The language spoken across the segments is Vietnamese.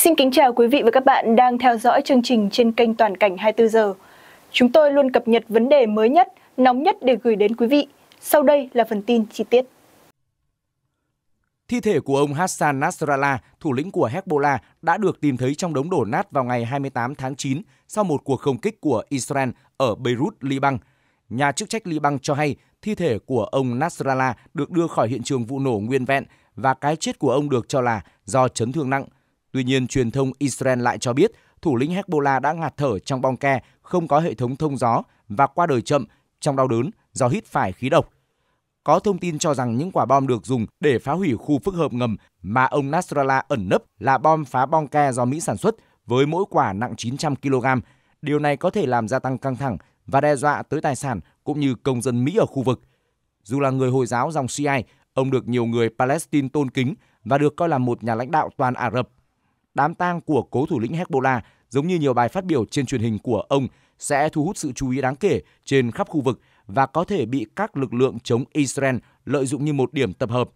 Xin kính chào quý vị và các bạn đang theo dõi chương trình trên kênh Toàn cảnh 24 giờ. Chúng tôi luôn cập nhật vấn đề mới nhất, nóng nhất để gửi đến quý vị. Sau đây là phần tin chi tiết. Thi thể của ông Hassan Nasrallah, thủ lĩnh của Hezbollah, đã được tìm thấy trong đống đổ nát vào ngày 28 tháng 9 sau một cuộc không kích của Israel ở Beirut, Liban. Nhà chức trách Liban cho hay thi thể của ông Nasrallah được đưa khỏi hiện trường vụ nổ nguyên vẹn và cái chết của ông được cho là do chấn thương nặng – Tuy nhiên, truyền thông Israel lại cho biết thủ lĩnh Hezbollah đã ngạt thở trong bong ke không có hệ thống thông gió và qua đời chậm trong đau đớn do hít phải khí độc. Có thông tin cho rằng những quả bom được dùng để phá hủy khu phức hợp ngầm mà ông Nasrallah ẩn nấp là bom phá bong ke do Mỹ sản xuất với mỗi quả nặng 900 kg. Điều này có thể làm gia tăng căng thẳng và đe dọa tới tài sản cũng như công dân Mỹ ở khu vực. Dù là người Hồi giáo dòng Shiite, ông được nhiều người Palestine tôn kính và được coi là một nhà lãnh đạo toàn Ả Rập đám tang của cố thủ lĩnh Hezbollah giống như nhiều bài phát biểu trên truyền hình của ông sẽ thu hút sự chú ý đáng kể trên khắp khu vực và có thể bị các lực lượng chống Israel lợi dụng như một điểm tập hợp.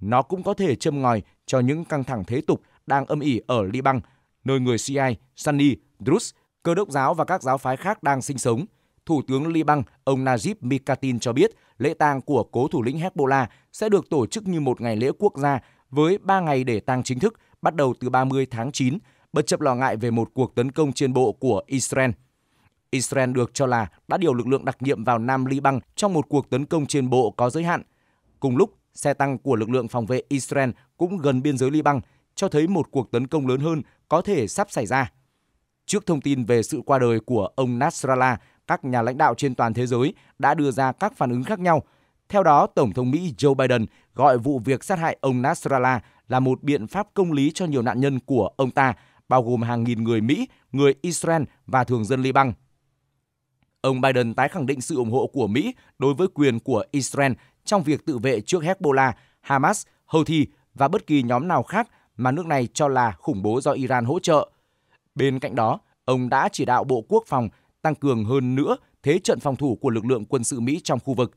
Nó cũng có thể châm ngòi cho những căng thẳng thế tục đang âm ỉ ở Liban, nơi người Shiite, Sunni, Druze, cơ đốc giáo và các giáo phái khác đang sinh sống. Thủ tướng Liban, ông Najib Mikatin cho biết lễ tang của cố thủ lĩnh Hezbollah sẽ được tổ chức như một ngày lễ quốc gia với 3 ngày để tang chính thức – bắt đầu từ 30 tháng 9, bất chấp lo ngại về một cuộc tấn công trên bộ của Israel. Israel được cho là đã điều lực lượng đặc nhiệm vào Nam Liban trong một cuộc tấn công trên bộ có giới hạn. Cùng lúc, xe tăng của lực lượng phòng vệ Israel cũng gần biên giới Liban, cho thấy một cuộc tấn công lớn hơn có thể sắp xảy ra. Trước thông tin về sự qua đời của ông Nasrallah, các nhà lãnh đạo trên toàn thế giới đã đưa ra các phản ứng khác nhau. Theo đó, Tổng thống Mỹ Joe Biden gọi vụ việc sát hại ông Nasrallah là một biện pháp công lý cho nhiều nạn nhân của ông ta, bao gồm hàng nghìn người Mỹ, người Israel và thường dân Liban. Ông Biden tái khẳng định sự ủng hộ của Mỹ đối với quyền của Israel trong việc tự vệ trước Hezbollah, Hamas, Houthi và bất kỳ nhóm nào khác mà nước này cho là khủng bố do Iran hỗ trợ. Bên cạnh đó, ông đã chỉ đạo Bộ Quốc phòng tăng cường hơn nữa thế trận phòng thủ của lực lượng quân sự Mỹ trong khu vực.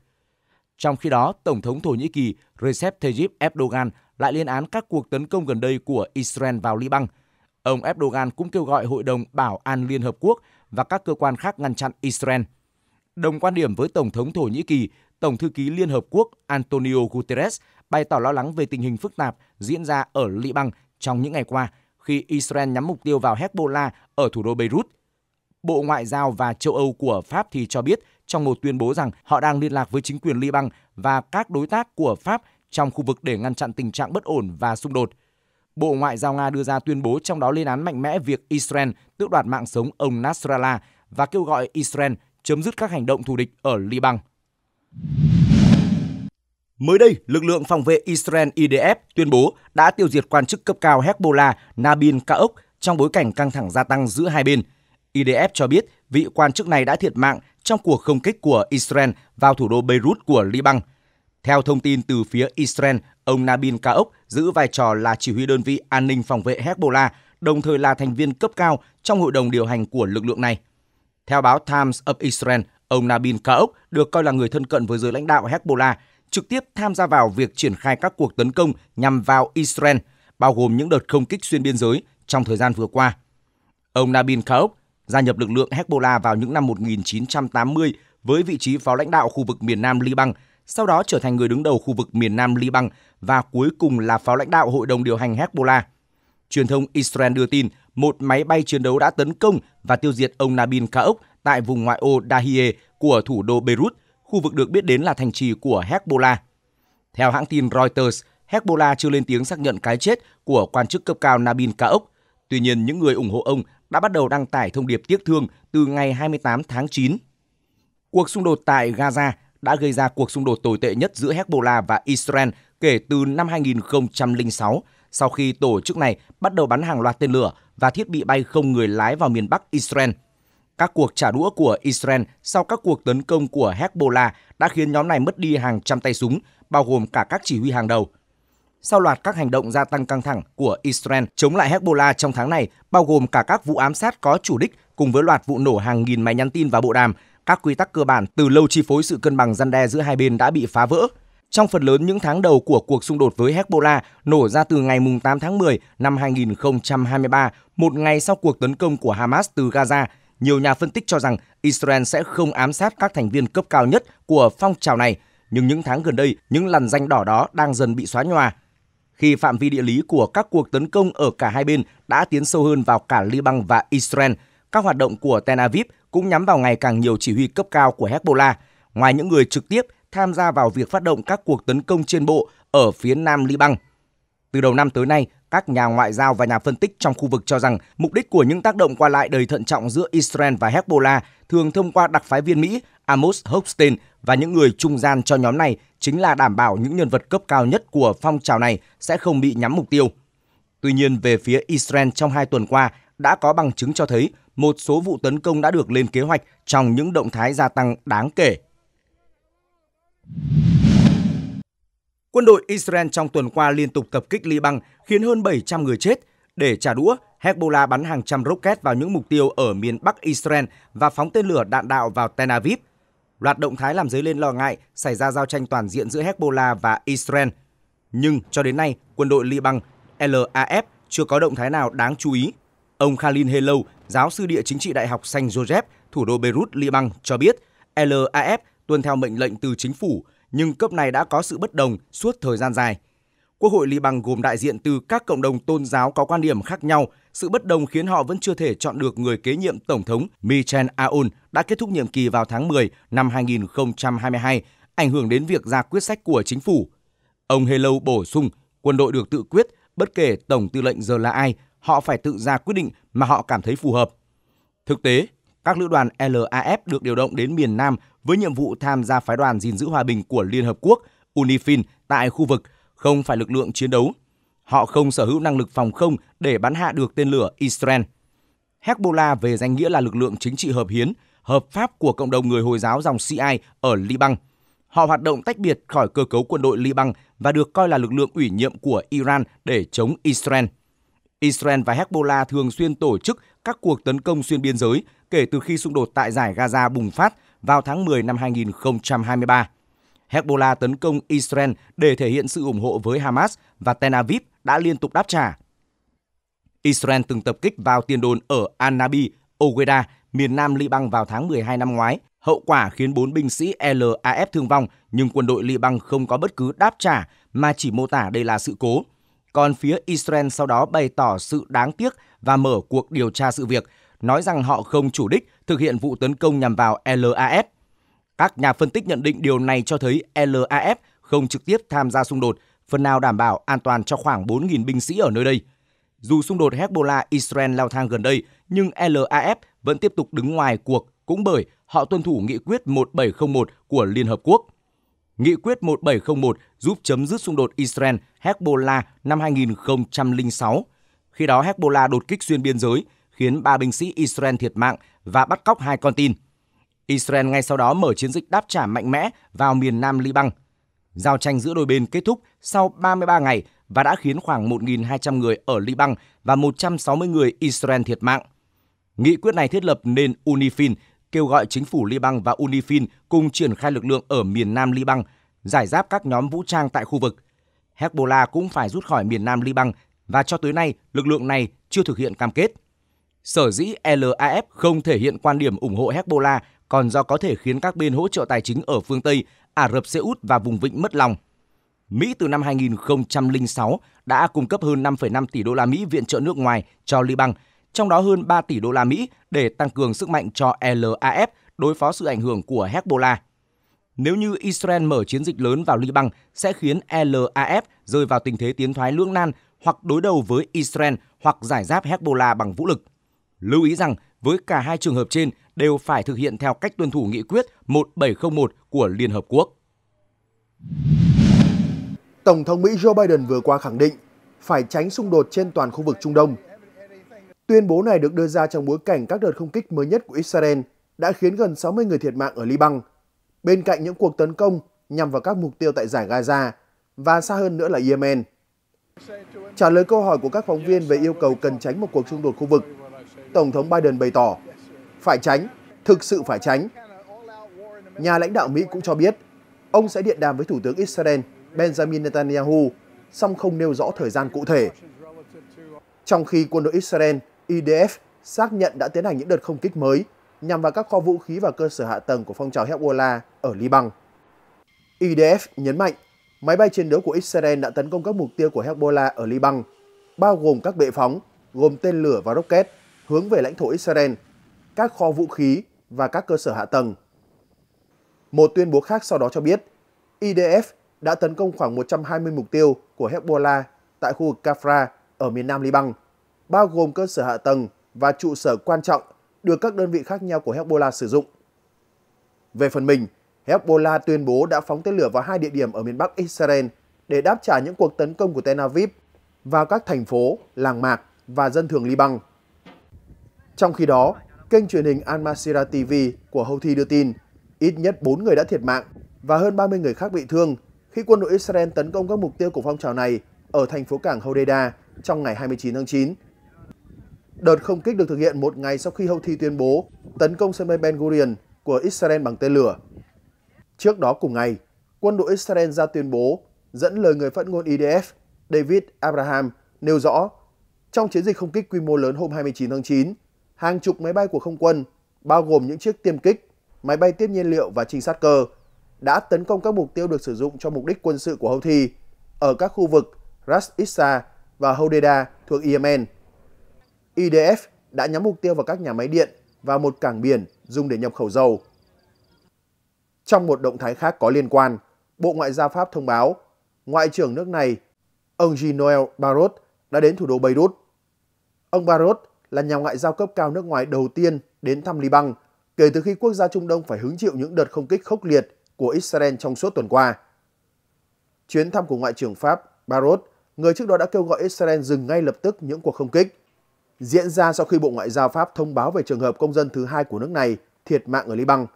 Trong khi đó, Tổng thống Thổ Nhĩ Kỳ Recep Tayyip Erdogan lại lên án các cuộc tấn công gần đây của Israel vào Liban. Ông Erdogan cũng kêu gọi Hội đồng Bảo an Liên Hợp Quốc và các cơ quan khác ngăn chặn Israel. Đồng quan điểm với Tổng thống Thổ Nhĩ Kỳ, Tổng thư ký Liên Hợp Quốc Antonio Guterres bày tỏ lo lắng về tình hình phức tạp diễn ra ở Liban trong những ngày qua khi Israel nhắm mục tiêu vào Hezbollah ở thủ đô Beirut. Bộ Ngoại giao và châu Âu của Pháp thì cho biết trong một tuyên bố rằng họ đang liên lạc với chính quyền Liban và các đối tác của Pháp trong khu vực để ngăn chặn tình trạng bất ổn và xung đột. Bộ Ngoại giao Nga đưa ra tuyên bố trong đó lên án mạnh mẽ việc Israel tước đoạt mạng sống ông Nasrallah và kêu gọi Israel chấm dứt các hành động thù địch ở Liban. Mới đây, lực lượng phòng vệ Israel IDF tuyên bố đã tiêu diệt quan chức cấp cao Hezbollah Nabil Kaok trong bối cảnh căng thẳng gia tăng giữa hai bên. IDF cho biết vị quan chức này đã thiệt mạng trong cuộc không kích của Israel vào thủ đô Beirut của Liban – theo thông tin từ phía Israel, ông Nabin Kaok giữ vai trò là chỉ huy đơn vị an ninh phòng vệ Hezbollah, đồng thời là thành viên cấp cao trong hội đồng điều hành của lực lượng này. Theo báo Times of Israel, ông Nabin Kaok được coi là người thân cận với giới lãnh đạo Hezbollah, trực tiếp tham gia vào việc triển khai các cuộc tấn công nhằm vào Israel, bao gồm những đợt không kích xuyên biên giới trong thời gian vừa qua. Ông Nabin Kaok gia nhập lực lượng Hezbollah vào những năm 1980 với vị trí phó lãnh đạo khu vực miền Nam Liban – sau đó trở thành người đứng đầu khu vực miền Nam Liban và cuối cùng là pháo lãnh đạo hội đồng điều hành Hezbollah. Truyền thông Israel đưa tin một máy bay chiến đấu đã tấn công và tiêu diệt ông Nabil Kaok tại vùng ngoại ô Dahie của thủ đô Beirut, khu vực được biết đến là thành trì của Hezbollah. Theo hãng tin Reuters, Hezbollah chưa lên tiếng xác nhận cái chết của quan chức cấp cao Nabil Kaok. Tuy nhiên, những người ủng hộ ông đã bắt đầu đăng tải thông điệp tiếc thương từ ngày 28 tháng 9. Cuộc xung đột tại Gaza đã gây ra cuộc xung đột tồi tệ nhất giữa Hezbollah và Israel kể từ năm 2006 sau khi tổ chức này bắt đầu bắn hàng loạt tên lửa và thiết bị bay không người lái vào miền Bắc Israel. Các cuộc trả đũa của Israel sau các cuộc tấn công của Hezbollah đã khiến nhóm này mất đi hàng trăm tay súng, bao gồm cả các chỉ huy hàng đầu. Sau loạt các hành động gia tăng căng thẳng của Israel chống lại Hezbollah trong tháng này, bao gồm cả các vụ ám sát có chủ đích cùng với loạt vụ nổ hàng nghìn máy nhắn tin và bộ đàm, các quy tắc cơ bản từ lâu chi phối sự cân bằng răn đe giữa hai bên đã bị phá vỡ. Trong phần lớn những tháng đầu của cuộc xung đột với Hezbollah nổ ra từ ngày 8 tháng 10 năm 2023, một ngày sau cuộc tấn công của Hamas từ Gaza, nhiều nhà phân tích cho rằng Israel sẽ không ám sát các thành viên cấp cao nhất của phong trào này, nhưng những tháng gần đây, những lằn danh đỏ đó đang dần bị xóa nhòa. Khi phạm vi địa lý của các cuộc tấn công ở cả hai bên đã tiến sâu hơn vào cả Liban và Israel, các hoạt động của Tel Aviv cũng nhắm vào ngày càng nhiều chỉ huy cấp cao của Hezbollah, ngoài những người trực tiếp tham gia vào việc phát động các cuộc tấn công trên bộ ở phía nam Liban. Từ đầu năm tới nay, các nhà ngoại giao và nhà phân tích trong khu vực cho rằng mục đích của những tác động qua lại đầy thận trọng giữa Israel và Hezbollah thường thông qua đặc phái viên Mỹ Amos Hochstein và những người trung gian cho nhóm này chính là đảm bảo những nhân vật cấp cao nhất của phong trào này sẽ không bị nhắm mục tiêu. Tuy nhiên, về phía Israel trong hai tuần qua đã có bằng chứng cho thấy một số vụ tấn công đã được lên kế hoạch trong những động thái gia tăng đáng kể. Quân đội Israel trong tuần qua liên tục tập kích Liban khiến hơn 700 người chết. Để trả đũa, Hezbollah bắn hàng trăm rocket vào những mục tiêu ở miền Bắc Israel và phóng tên lửa đạn đạo vào Tel Aviv. Loạt động thái làm dấy lên lo ngại xảy ra giao tranh toàn diện giữa Hezbollah và Israel. Nhưng cho đến nay, quân đội Liban LAF chưa có động thái nào đáng chú ý Ông Khalil Helou, giáo sư địa chính trị Đại học Saint Joseph, thủ đô Beirut, Liban cho biết LAF tuân theo mệnh lệnh từ chính phủ, nhưng cấp này đã có sự bất đồng suốt thời gian dài. Quốc hội Liban gồm đại diện từ các cộng đồng tôn giáo có quan điểm khác nhau, sự bất đồng khiến họ vẫn chưa thể chọn được người kế nhiệm Tổng thống Michel Aoun đã kết thúc nhiệm kỳ vào tháng 10 năm 2022, ảnh hưởng đến việc ra quyết sách của chính phủ. Ông Helou bổ sung, quân đội được tự quyết bất kể Tổng tư lệnh giờ là ai, họ phải tự ra quyết định mà họ cảm thấy phù hợp. Thực tế, các lữ đoàn LAF được điều động đến miền Nam với nhiệm vụ tham gia phái đoàn gìn giữ hòa bình của Liên Hợp Quốc UNIFIL tại khu vực, không phải lực lượng chiến đấu. Họ không sở hữu năng lực phòng không để bắn hạ được tên lửa Israel. Hezbollah về danh nghĩa là lực lượng chính trị hợp hiến, hợp pháp của cộng đồng người Hồi giáo dòng Shiite ở Liban. Họ hoạt động tách biệt khỏi cơ cấu quân đội Liban và được coi là lực lượng ủy nhiệm của Iran để chống Israel. Israel và Hezbollah thường xuyên tổ chức các cuộc tấn công xuyên biên giới kể từ khi xung đột tại giải Gaza bùng phát vào tháng 10 năm 2023. Hezbollah tấn công Israel để thể hiện sự ủng hộ với Hamas và Tel Aviv đã liên tục đáp trả. Israel từng tập kích vào tiền đồn ở Anabi, Ogeda, miền nam Liban vào tháng 12 năm ngoái. Hậu quả khiến 4 binh sĩ LAF thương vong, nhưng quân đội Liban không có bất cứ đáp trả mà chỉ mô tả đây là sự cố còn phía Israel sau đó bày tỏ sự đáng tiếc và mở cuộc điều tra sự việc, nói rằng họ không chủ đích thực hiện vụ tấn công nhằm vào LAF. Các nhà phân tích nhận định điều này cho thấy LAF không trực tiếp tham gia xung đột, phần nào đảm bảo an toàn cho khoảng 4.000 binh sĩ ở nơi đây. Dù xung đột Hezbollah Israel leo thang gần đây, nhưng LAF vẫn tiếp tục đứng ngoài cuộc cũng bởi họ tuân thủ nghị quyết 1701 của Liên Hợp Quốc. Nghị quyết 1701 giúp chấm dứt xung đột Israel Hezbollah năm 2006. Khi đó Hezbollah đột kích xuyên biên giới, khiến ba binh sĩ Israel thiệt mạng và bắt cóc hai con tin. Israel ngay sau đó mở chiến dịch đáp trả mạnh mẽ vào miền Nam Liban. Giao tranh giữa đôi bên kết thúc sau 33 ngày và đã khiến khoảng 1.200 người ở Liban và 160 người Israel thiệt mạng. Nghị quyết này thiết lập nền Unifin kêu gọi chính phủ Liban và UNIFIL cùng triển khai lực lượng ở miền nam Liban, giải giáp các nhóm vũ trang tại khu vực. Hezbollah cũng phải rút khỏi miền nam Liban và cho tới nay lực lượng này chưa thực hiện cam kết. Sở dĩ LAF không thể hiện quan điểm ủng hộ Hezbollah còn do có thể khiến các bên hỗ trợ tài chính ở phương Tây, Ả Rập Xê Út và vùng vịnh mất lòng. Mỹ từ năm 2006 đã cung cấp hơn 5,5 tỷ đô la Mỹ viện trợ nước ngoài cho Liban – trong đó hơn 3 tỷ đô la Mỹ để tăng cường sức mạnh cho LAF đối phó sự ảnh hưởng của Hezbollah. Nếu như Israel mở chiến dịch lớn vào Liban sẽ khiến LAF rơi vào tình thế tiến thoái lưỡng nan hoặc đối đầu với Israel hoặc giải giáp Hezbollah bằng vũ lực. Lưu ý rằng với cả hai trường hợp trên đều phải thực hiện theo cách tuân thủ nghị quyết 1701 của Liên Hợp Quốc. Tổng thống Mỹ Joe Biden vừa qua khẳng định phải tránh xung đột trên toàn khu vực Trung Đông Tuyên bố này được đưa ra trong bối cảnh các đợt không kích mới nhất của Israel đã khiến gần 60 người thiệt mạng ở Liban, bên cạnh những cuộc tấn công nhằm vào các mục tiêu tại giải Gaza và xa hơn nữa là Yemen. Trả lời câu hỏi của các phóng viên về yêu cầu cần tránh một cuộc xung đột khu vực, Tổng thống Biden bày tỏ, phải tránh, thực sự phải tránh. Nhà lãnh đạo Mỹ cũng cho biết, ông sẽ điện đàm với Thủ tướng Israel Benjamin Netanyahu, song không nêu rõ thời gian cụ thể. Trong khi quân đội Israel IDF xác nhận đã tiến hành những đợt không kích mới nhằm vào các kho vũ khí và cơ sở hạ tầng của phong trào Hezbollah ở Liban. IDF nhấn mạnh máy bay chiến đấu của Israel đã tấn công các mục tiêu của Hezbollah ở Liban, bao gồm các bệ phóng, gồm tên lửa và rocket hướng về lãnh thổ Israel, các kho vũ khí và các cơ sở hạ tầng. Một tuyên bố khác sau đó cho biết, IDF đã tấn công khoảng 120 mục tiêu của Hezbollah tại khu vực Kafra ở miền nam Liban bao gồm cơ sở hạ tầng và trụ sở quan trọng được các đơn vị khác nhau của Hezbollah sử dụng. Về phần mình, Hezbollah tuyên bố đã phóng tên lửa vào hai địa điểm ở miền Bắc Israel để đáp trả những cuộc tấn công của Tel Aviv vào các thành phố, làng mạc và dân thường Liban. Trong khi đó, kênh truyền hình Al-Masira TV của Houthi đưa tin ít nhất 4 người đã thiệt mạng và hơn 30 người khác bị thương khi quân đội Israel tấn công các mục tiêu của phong trào này ở thành phố cảng Hodeida trong ngày 29 tháng 9 Đợt không kích được thực hiện một ngày sau khi Houthi tuyên bố tấn công sân bay Ben Gurion của Israel bằng tên lửa. Trước đó cùng ngày, quân đội Israel ra tuyên bố dẫn lời người phát ngôn IDF e David Abraham nêu rõ trong chiến dịch không kích quy mô lớn hôm 29 tháng 9, hàng chục máy bay của không quân, bao gồm những chiếc tiêm kích, máy bay tiếp nhiên liệu và trinh sát cơ, đã tấn công các mục tiêu được sử dụng cho mục đích quân sự của Houthi ở các khu vực Ras Issa và Hodeida thuộc Yemen. IDF đã nhắm mục tiêu vào các nhà máy điện và một cảng biển dùng để nhập khẩu dầu. Trong một động thái khác có liên quan, Bộ Ngoại giao Pháp thông báo Ngoại trưởng nước này, ông Ginoel Barrot đã đến thủ đô Beirut. Ông Barrot là nhà ngoại giao cấp cao nước ngoài đầu tiên đến thăm Liban kể từ khi quốc gia Trung Đông phải hứng chịu những đợt không kích khốc liệt của Israel trong suốt tuần qua. Chuyến thăm của Ngoại trưởng Pháp Barrot, người trước đó đã kêu gọi Israel dừng ngay lập tức những cuộc không kích, diễn ra sau khi Bộ Ngoại giao Pháp thông báo về trường hợp công dân thứ hai của nước này thiệt mạng ở Liban,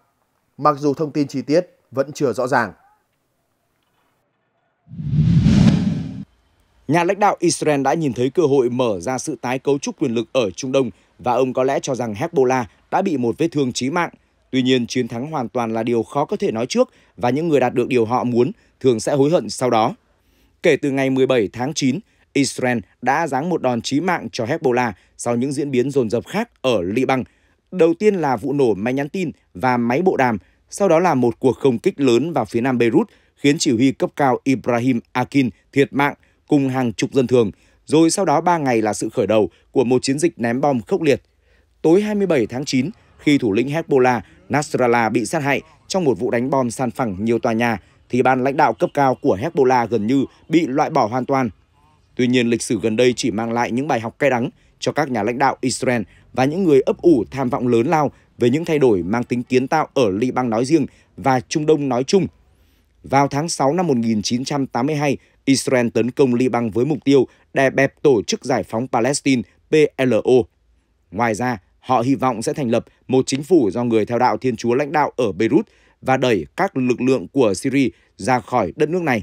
mặc dù thông tin chi tiết vẫn chưa rõ ràng. Nhà lãnh đạo Israel đã nhìn thấy cơ hội mở ra sự tái cấu trúc quyền lực ở Trung Đông và ông có lẽ cho rằng Hezbollah đã bị một vết thương chí mạng. Tuy nhiên, chiến thắng hoàn toàn là điều khó có thể nói trước và những người đạt được điều họ muốn thường sẽ hối hận sau đó. Kể từ ngày 17 tháng 9, Israel đã giáng một đòn chí mạng cho Hezbollah sau những diễn biến dồn dập khác ở Liban. Đầu tiên là vụ nổ máy nhắn tin và máy bộ đàm, sau đó là một cuộc không kích lớn vào phía nam Beirut khiến chỉ huy cấp cao Ibrahim Akin thiệt mạng cùng hàng chục dân thường. Rồi sau đó 3 ngày là sự khởi đầu của một chiến dịch ném bom khốc liệt. Tối 27 tháng 9, khi thủ lĩnh Hezbollah Nasrallah bị sát hại trong một vụ đánh bom san phẳng nhiều tòa nhà, thì ban lãnh đạo cấp cao của Hezbollah gần như bị loại bỏ hoàn toàn. Tuy nhiên, lịch sử gần đây chỉ mang lại những bài học cay đắng cho các nhà lãnh đạo Israel và những người ấp ủ tham vọng lớn lao về những thay đổi mang tính kiến tạo ở Liban nói riêng và Trung Đông nói chung. Vào tháng 6 năm 1982, Israel tấn công Liban với mục tiêu đè bẹp Tổ chức Giải phóng Palestine PLO. Ngoài ra, họ hy vọng sẽ thành lập một chính phủ do người theo đạo Thiên Chúa lãnh đạo ở Beirut và đẩy các lực lượng của Syria ra khỏi đất nước này.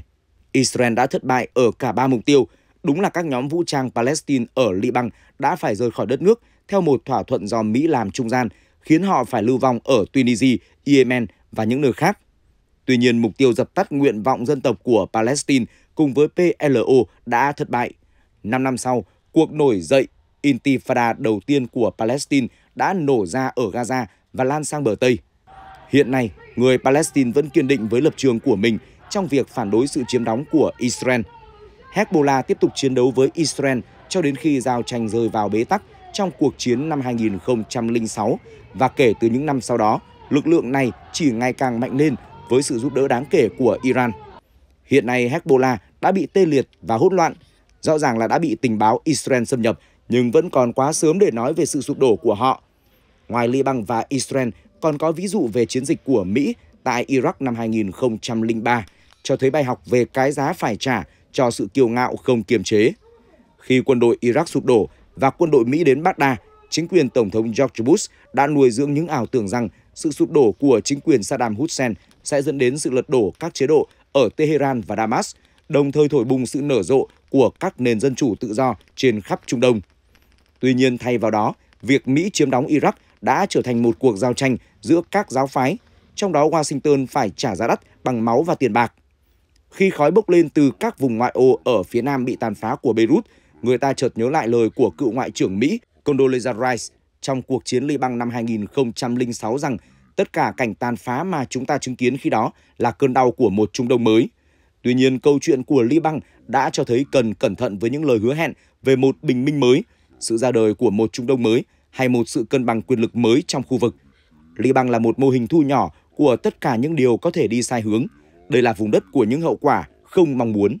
Israel đã thất bại ở cả ba mục tiêu đúng là các nhóm vũ trang Palestine ở Liban đã phải rời khỏi đất nước theo một thỏa thuận do Mỹ làm trung gian, khiến họ phải lưu vong ở Tunisia, Yemen và những nơi khác. Tuy nhiên, mục tiêu dập tắt nguyện vọng dân tộc của Palestine cùng với PLO đã thất bại. Năm năm sau, cuộc nổi dậy Intifada đầu tiên của Palestine đã nổ ra ở Gaza và lan sang bờ Tây. Hiện nay, người Palestine vẫn kiên định với lập trường của mình trong việc phản đối sự chiếm đóng của Israel – Hezbollah tiếp tục chiến đấu với Israel cho đến khi giao tranh rơi vào bế tắc trong cuộc chiến năm 2006 và kể từ những năm sau đó, lực lượng này chỉ ngày càng mạnh lên với sự giúp đỡ đáng kể của Iran. Hiện nay Hezbollah đã bị tê liệt và hỗn loạn, rõ ràng là đã bị tình báo Israel xâm nhập nhưng vẫn còn quá sớm để nói về sự sụp đổ của họ. Ngoài Liban và Israel, còn có ví dụ về chiến dịch của Mỹ tại Iraq năm 2003 cho thấy bài học về cái giá phải trả cho sự kiêu ngạo không kiềm chế. Khi quân đội Iraq sụp đổ và quân đội Mỹ đến Baghdad, chính quyền Tổng thống George Bush đã nuôi dưỡng những ảo tưởng rằng sự sụp đổ của chính quyền Saddam Hussein sẽ dẫn đến sự lật đổ các chế độ ở Tehran và Damas, đồng thời thổi bùng sự nở rộ của các nền dân chủ tự do trên khắp Trung Đông. Tuy nhiên, thay vào đó, việc Mỹ chiếm đóng Iraq đã trở thành một cuộc giao tranh giữa các giáo phái, trong đó Washington phải trả giá đắt bằng máu và tiền bạc. Khi khói bốc lên từ các vùng ngoại ô ở phía nam bị tàn phá của Beirut, người ta chợt nhớ lại lời của cựu Ngoại trưởng Mỹ Condoleezza Rice trong cuộc chiến Liban năm 2006 rằng tất cả cảnh tàn phá mà chúng ta chứng kiến khi đó là cơn đau của một Trung Đông mới. Tuy nhiên, câu chuyện của Liban đã cho thấy cần cẩn thận với những lời hứa hẹn về một bình minh mới, sự ra đời của một Trung Đông mới hay một sự cân bằng quyền lực mới trong khu vực. Liban là một mô hình thu nhỏ của tất cả những điều có thể đi sai hướng, đây là vùng đất của những hậu quả không mong muốn.